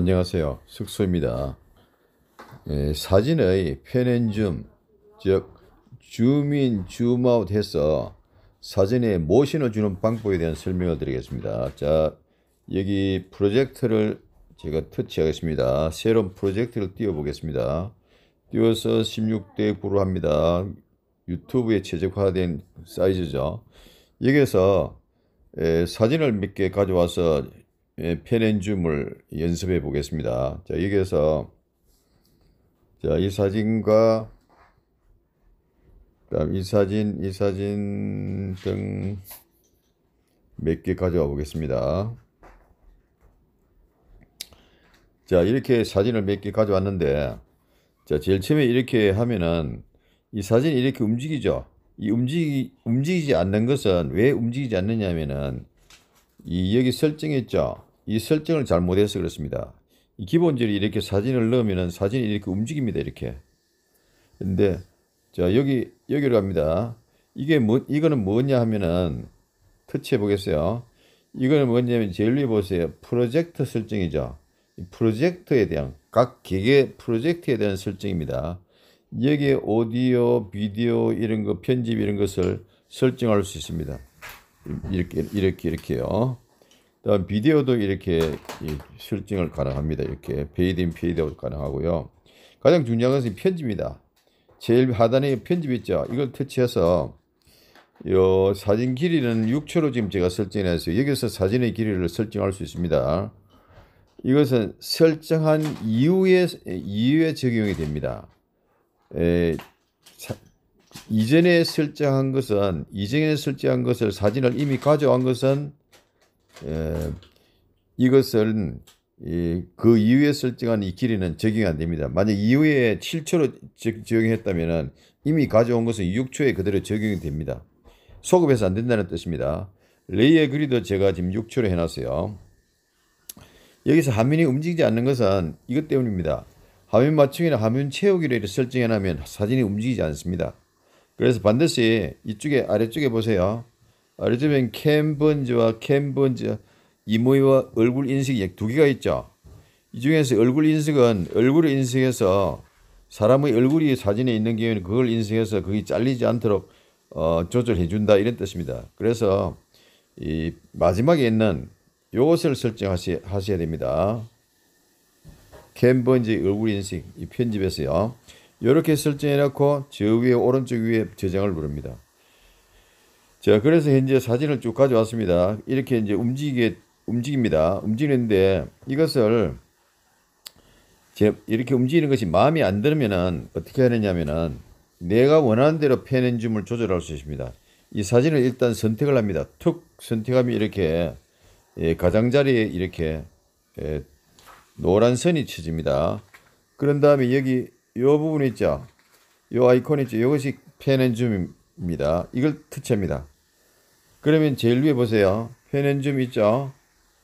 안녕하세요. 숙소입니다. 예, 사진의 페넨줌, 즉 줌인, 줌아웃 해서 사진에 모신을 주는 방법에 대한 설명을 드리겠습니다. 자, 여기 프로젝트를 제가 터치하겠습니다. 새로운 프로젝트를 띄워보겠습니다. 띄워서 16대 9로 합니다. 유튜브에 최적화된 사이즈죠. 여기에서 에, 예, 사진을 몇 개 가져와서 페렌줌을 예, 연습해 보겠습니다. 자, 여기에서 자, 이 사진과 이 사진, 이 사진 등 몇 개 가져와 보겠습니다. 자, 이렇게 사진을 몇 개 가져왔는데 자, 제일 처음에 이렇게 하면은 이 사진이 이렇게 움직이죠. 이 움직이, 움직이지 않는 것은 왜 움직이지 않느냐 면은이 여기 설정했죠. 이 설정을 잘못해서 그렇습니다. 기본적으로 이렇게 사진을 넣으면 사진이 이렇게 움직입니다. 이렇게. 근데 자 여기 여기로 갑니다. 이게 뭐 이거는 뭐냐 하면은 터치해 보겠어요. 이거는 뭐냐면 제일 위에 보세요. 프로젝트 설정이죠. 프로젝트에 대한 각 기계 프로젝트에 대한 설정입니다. 여기에 오디오, 비디오 이런 거 편집 이런 것을 설정할 수 있습니다. 이렇게 이렇게 이렇게요. 다음 비디오도 이렇게 실증을 가능합니다. 이렇게 페이드인 페이드아웃 가능하고요. 가장 중요한 것은 편집입니다. 제일 하단에 편집 있죠. 이걸 터치해서 요 사진 길이는 6초로 지금 제가 설정해놨어요. 여기서 사진의 길이를 설정할 수 있습니다. 이것은 설정한 이후에 이후에 적용이 됩니다. 에, 사, 이전에 설정한 것은 이전에 설정한 것을 사진을 이미 가져온 것은 예, 이것을 그 이후에 설정한 이 길이는 적용이 안 됩니다. 만약 이후에 7초로 적용했다면 이미 가져온 것은 6초에 그대로 적용이 됩니다. 소급해서 안 된다는 뜻입니다. 레이의 그리도 제가 지금 6초로 해놨어요. 여기서 화면이 움직이지 않는 것은 이것 때문입니다. 화면 맞추기나 화면 채우기로 이렇게 설정해놓으면 사진이 움직이지 않습니다. 그래서 반드시 이쪽에 아래쪽에 보세요. 예를 들면 캔번지와 캔번지 이모이와 얼굴 인식이 두 개가 있죠. 이 중에서 얼굴 인식은 얼굴인식에서 사람의 얼굴이 사진에 있는 경우에는 그걸 인식해서 그게 잘리지 않도록 어, 조절해 준다 이런 뜻입니다. 그래서 이 마지막에 있는 요것을 설정하셔야 됩니다. 캔번지 얼굴 인식 이 편집에서요. 이렇게 설정해 놓고 저 위에 오른쪽 위에 저장을 누릅니다. 자, 그래서 현재 사진을 쭉 가져왔습니다. 이렇게 이제 움직이게, 움직입니다. 움직이는데 이것을 제, 이렇게 움직이는 것이 마음에 안 들면은 어떻게 하느냐면은 내가 원하는 대로 펜앤 줌을 조절할 수 있습니다. 이 사진을 일단 선택을 합니다. 툭 선택하면 이렇게 예, 가장자리에 이렇게 예, 노란 선이 쳐집니다. 그런 다음에 여기 이 부분 있죠? 이 아이콘 있죠? 이것이 펜앤줌입니다. 이걸 터치합니다. 그러면 제일 위에 보세요. 페넨즘 있죠?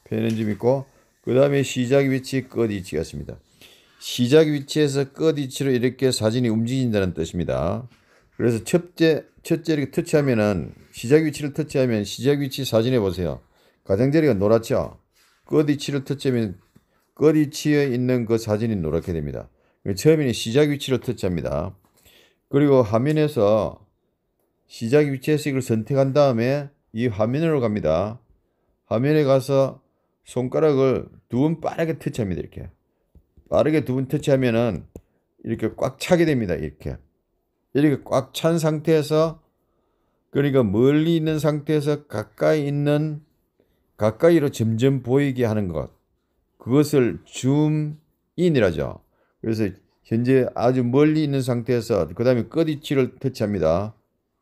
페넨즘 있고 그 다음에 시작 위치, 끝위치같습니다 시작 위치에서 끝 위치로 이렇게 사진이 움직인다는 뜻입니다. 그래서 첫째, 첫째 이렇게 터치하면은 시작 위치를 터치하면 시작 위치 사진에 보세요. 가장자리가 노랗죠? 끝 위치를 터치하면 끝 위치에 있는 그 사진이 노랗게 됩니다. 처음에는 시작 위치로 터치합니다. 그리고 화면에서 시작 위치에서 이걸 선택한 다음에 이 화면으로 갑니다. 화면에 가서 손가락을 두 번 빠르게 터치합니다. 이렇게. 빠르게 두 번 터치하면은 이렇게 꽉 차게 됩니다. 이렇게. 이렇게 꽉 찬 상태에서 그러니까 멀리 있는 상태에서 가까이 있는 가까이로 점점 보이게 하는 것. 그것을 줌인이라죠. 그래서 현재 아주 멀리 있는 상태에서 그 다음에 끝이치를 터치합니다.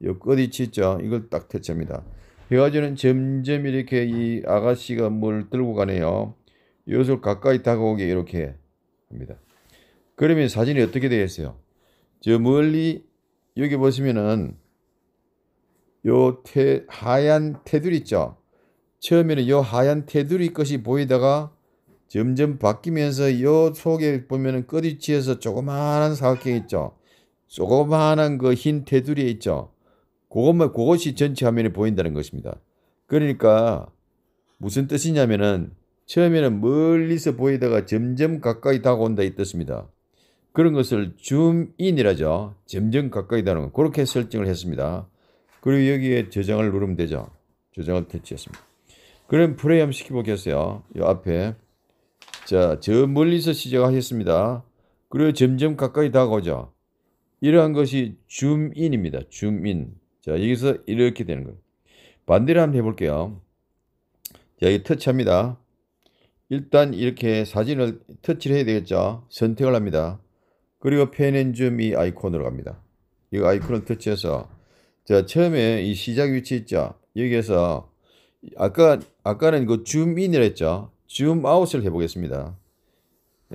이 끝이치 있죠. 이걸 딱 터치합니다. 여아지는 점점 이렇게 이 아가씨가 뭘 들고 가네요. 이것을 가까이 다가오게 이렇게 합니다. 그러면 사진이 어떻게 되겠어요? 저 멀리 여기 보시면은 요 태, 하얀 테두리 있죠? 처음에는 요 하얀 테두리 것이 보이다가 점점 바뀌면서 요 속에 보면은 끝위치에서 조그마한 사각형 있죠? 조그마한 그 흰 테두리 있죠? 그것만 그것이 전체 화면이 보인다는 것입니다. 그러니까 무슨 뜻이냐면은 처음에는 멀리서 보이다가 점점 가까이 다가온다 이 뜻입니다. 그런 것을 줌인이라죠. 점점 가까이 다는 그렇게 설정을 했습니다. 그리고 여기에 저장을 누르면 되죠. 저장을 터치했습니다. 그럼 프레임 시켜보겠어요. 이 앞에 자저 멀리서 시작하셨습니다. 그리고 점점 가까이 다가오죠. 이러한 것이 줌인입니다. 줌인 자, 여기서 이렇게 되는 거예요. 반대로 한번 해볼게요. 자, 여기 터치합니다. 일단 이렇게 사진을 터치를 해야 되겠죠. 선택을 합니다. 그리고 펜앤줌 이 아이콘으로 갑니다. 이 아이콘을 터치해서 자 처음에 이 시작 위치 있죠. 여기에서 아까 아까는 그 줌인을 했죠. 줌아웃을 해보겠습니다.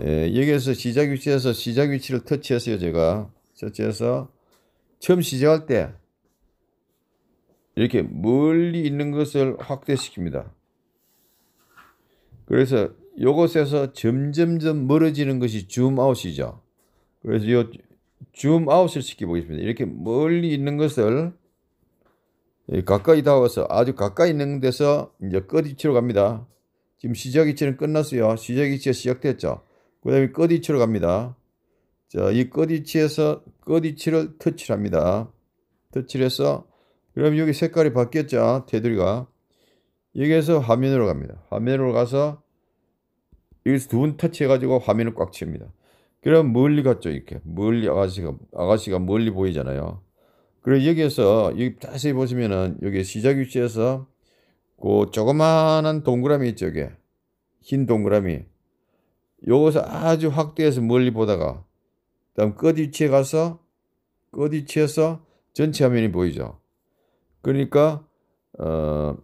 예, 여기에서 시작 위치에서 시작 위치를 터치했어요. 제가 터치해서 처음 시작할 때 이렇게 멀리 있는 것을 확대시킵니다. 그래서 이것에서 점점점 멀어지는 것이 줌아웃이죠. 그래서 이 줌아웃을 시켜보겠습니다. 이렇게 멀리 있는 것을 가까이 닿아서 아주 가까이 있는 데서 이제 끝위치로 갑니다. 지금 시작위치는 끝났어요. 시작위치가 시작됐죠. 그 다음에 끝위치로 갑니다. 자, 이 끝위치에서 끝위치를 터치합니다. 터치를 해서 그럼 여기 색깔이 바뀌었죠. 테두리가. 여기에서 화면으로 갑니다. 화면으로 가서 여기서 두번 터치해가지고 화면을 꽉 칩니다. 그럼 멀리 갔죠. 이렇게. 멀리 아가씨가, 아가씨가 멀리 보이잖아요. 그리고 여기에서 여기 자세히 보시면은 여기 시작 위치에서 그 조그마한 동그라미 있죠. 여기. 흰 동그라미. 요것을 아주 확대해서 멀리 보다가 그다음 끝 위치에 가서 끝 위치에서 전체 화면이 보이죠. 그러니까 어,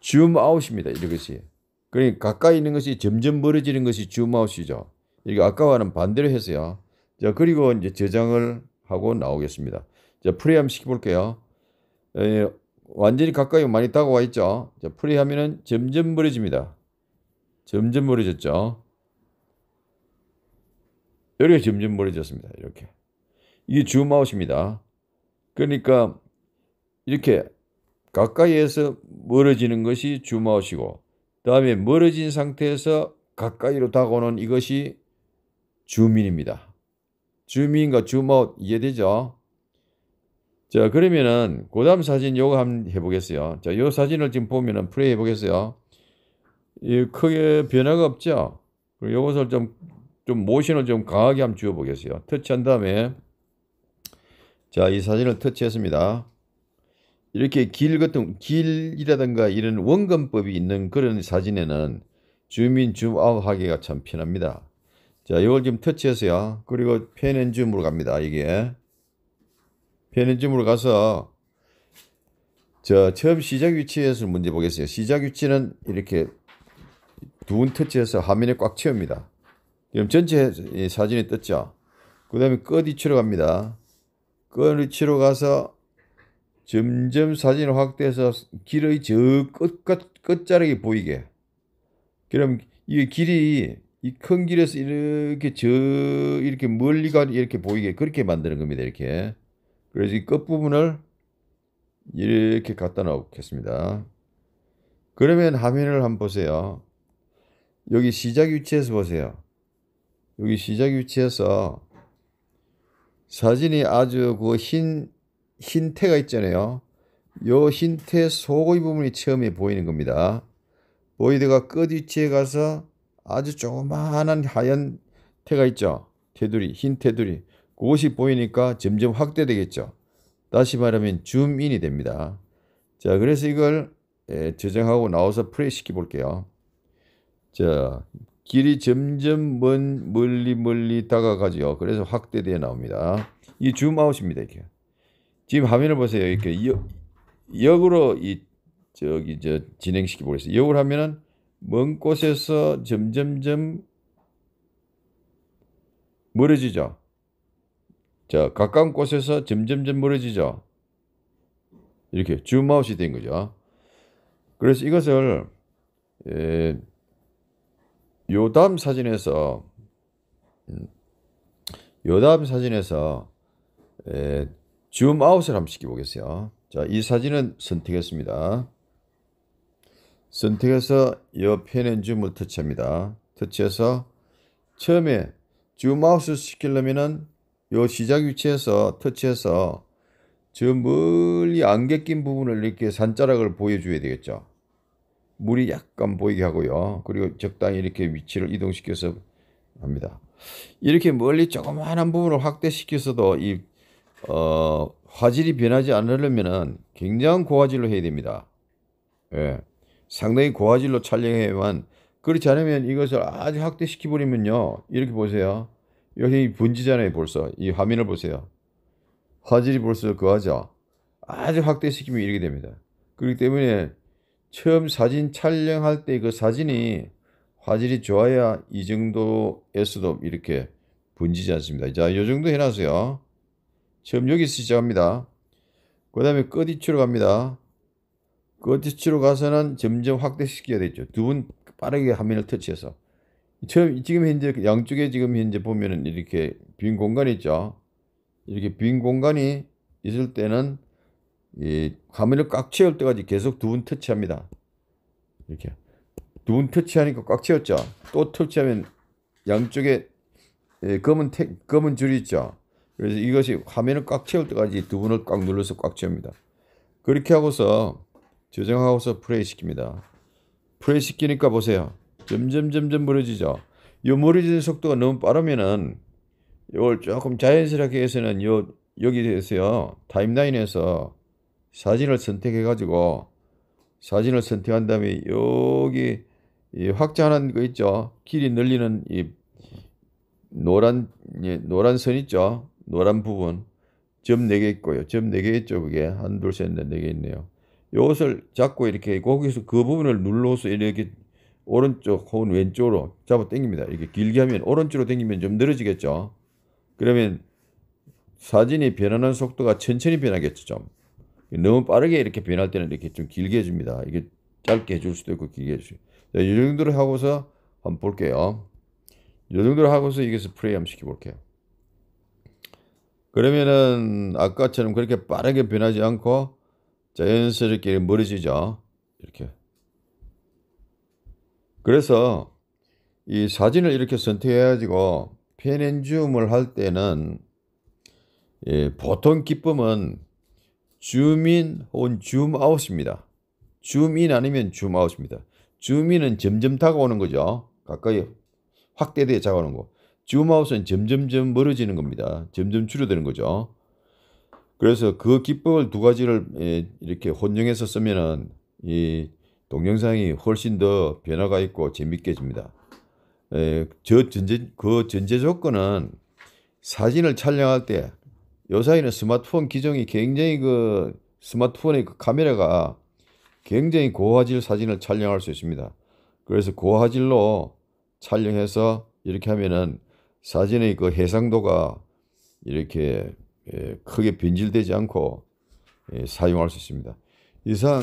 줌 아웃입니다. 이것이. 그러니까 가까이 있는 것이 점점 멀어지는 것이 줌 아웃이죠. 이게 아까와는 반대로 했어요. 자, 그리고 이제 저장을 하고 나오겠습니다. 자, 프레임 시켜볼게요. 에, 예, 완전히 가까이 많이 다가와 있죠. 자, 프레임하면은 점점 멀어집니다. 점점 멀어졌죠. 여기가 점점 멀어졌습니다. 이렇게. 이게 줌 아웃입니다. 그러니까 이렇게 가까이에서 멀어지는 것이 주마시고 다음에 멀어진 상태에서 가까이로 다가오는 이것이 주민입니다. 주민과 주마 이해되죠? 자 그러면은 그 다음 사진 요거 한번 해보겠어요. 자요 사진을 지금 보면은 플레이 해보겠어요. 이 크게 변화가 없죠? 그리고 요것을 좀, 좀 모션을 좀 강하게 한번 주어보겠어요. 터치한 다음에 자이 사진을 터치했습니다. 이렇게 길 같은 길이라든가 이런 원근법이 있는 그런 사진에는 줌인 줌 아웃 하기가 참 편합니다. 자, 이걸 좀터치하세요 그리고 펜앤 줌으로 갑니다. 이게 펜앤 줌으로 가서 저 처음 시작 위치에서 문제 보겠습니다. 시작 위치는 이렇게 두운 터치해서 화면에 꽉 채웁니다. 그럼 전체 사진이 떴죠. 그 다음에 끝 위치로 갑니다. 끝 위치로 가서 점점 사진을 확대해서 길의 저 끝, 끝, 끝자락이 보이게. 그럼 이 길이 이 큰 길에서 이렇게 저 이렇게 멀리가 이렇게 보이게 그렇게 만드는 겁니다. 이렇게. 그래서 이 끝부분을 이렇게 갖다 놓겠습니다. 그러면 화면을 한번 보세요. 여기 시작 위치에서 보세요. 여기 시작 위치에서 사진이 아주 그흰 흰태가 있잖아요. 요 흰태 속의 부분이 처음에 보이는 겁니다. 보이드가 끝위치에 가서 아주 조그마한 하얀 태가 있죠. 테두리, 흰 테두리. 그것이 보이니까 점점 확대되겠죠. 다시 말하면 줌인이 됩니다. 자, 그래서 이걸 저장하고 나와서 플레이 시켜볼게요. 자, 길이 점점 먼 멀리 멀리 다가가죠. 그래서 확대되어 나옵니다. 이 줌아웃입니다. 이렇게. 지금 화면을 보세요. 이렇게 역, 역으로 이 저기 저 진행시켜 보겠습니다. 역을 하면은 먼 곳에서 점점점 멀어지죠. 자, 가까운 곳에서 점점점 멀어지죠. 이렇게 줌아웃이 된 거죠. 그래서 이것을 요 다음 사진에서 음, 요 다음 사진에서 예, 줌 아웃을 한번 시켜보겠어요. 자, 이 사진은 선택했습니다. 선택해서 옆에 는 줌을 터치합니다. 터치해서 처음에 줌 아웃을 시키려면은 요 시작 위치에서 터치해서 저 멀리 안개 낀 부분을 이렇게 산자락을 보여줘야 되겠죠. 물이 약간 보이게 하고요. 그리고 적당히 이렇게 위치를 이동시켜서 합니다. 이렇게 멀리 조그마한 부분을 확대시켜서도 이 어, 화질이 변하지 않으려면 굉장한 고화질로 해야 됩니다. 예. 상당히 고화질로 촬영해야만 그렇지 않으면 이것을 아주 확대시키 버리면요. 이렇게 보세요. 여기 분지잖아요, 벌써. 이 화면을 보세요. 화질이 벌써 그하죠. 아주 확대시키면 이렇게 됩니다. 그렇기 때문에 처음 사진 촬영할 때 그 사진이 화질이 좋아야 이 정도에서도 이렇게 분지지 않습니다. 자, 이 정도 해놨어요. 시험 여기서 시작합니다. 그 다음에 끝이치로 갑니다. 끝이치로 가서는 점점 확대시켜야 되죠. 두 분 빠르게 화면을 터치해서. 처음, 지금 현재 양쪽에 지금 현재 보면은 이렇게 빈 공간이 있죠. 이렇게 빈 공간이 있을 때는 이 화면을 꽉 채울 때까지 계속 두 분 터치합니다. 이렇게 두 분 터치하니까 꽉 채웠죠. 또 터치하면 양쪽에 예, 검은 택, 검은 줄이 있죠. 그래서 이것이 화면을 꽉 채울 때까지 두 번을 꽉 눌러서 꽉 채웁니다. 그렇게 하고서 저장하고서 프레이 시킵니다. 프레이 시키니까 보세요. 점점 점점 멀어지죠. 이 멀어지는 속도가 너무 빠르면은 이걸 조금 자연스럽게 해서는 요 여기에서요 타임라인에서 사진을 선택해 가지고 사진을 선택한 다음에 여기 확장하는 거 있죠. 길이 늘리는 이 노란 예, 노란 선 있죠. 노란 부분 점 4개 있고요. 점 4개 있죠. 그게 한, 둘, 셋, 넷, 4개 있네요. 이것을 잡고 이렇게 거기서 그 부분을 눌러서 이렇게 오른쪽 혹은 왼쪽으로 잡아 당깁니다. 이렇게 길게 하면 오른쪽으로 당기면 좀 늘어지겠죠. 그러면 사진이 변하는 속도가 천천히 변하겠죠. 좀. 너무 빠르게 이렇게 변할 때는 이렇게 좀 길게 해줍니다. 이게 짧게 해줄 수도 있고 길게 해줄 수도 있고. 이 정도로 하고서 한번 볼게요. 이 정도로 하고서 이게 스프레이 한 시켜볼게요. 그러면은 아까처럼 그렇게 빠르게 변하지 않고 자연스럽게 멀어지죠. 이렇게. 그래서 이 사진을 이렇게 선택해가지고 페넨줌을 할 때는 예, 보통 기법은 줌인 혹은 줌아웃입니다. 줌인 아니면 줌아웃입니다. 줌인은 점점 다가오는 거죠. 가까이 확대되어 다가오는 거. 지구마우스는 점점점 멀어지는 겁니다. 점점 줄어드는 거죠. 그래서 그 기법을 두 가지를 예, 이렇게 혼용해서 쓰면은 이 동영상이 훨씬 더 변화가 있고 재밌게집니다. 예, 저 전제 그 전제 조건은 사진을 촬영할 때 요사이는 스마트폰 기종이 굉장히 그 스마트폰의 그 카메라가 굉장히 고화질 사진을 촬영할 수 있습니다. 그래서 고화질로 촬영해서 이렇게 하면은 사진의 그 해상도가 이렇게 예, 크게 변질되지 않고 예, 사용할 수 있습니다. 이상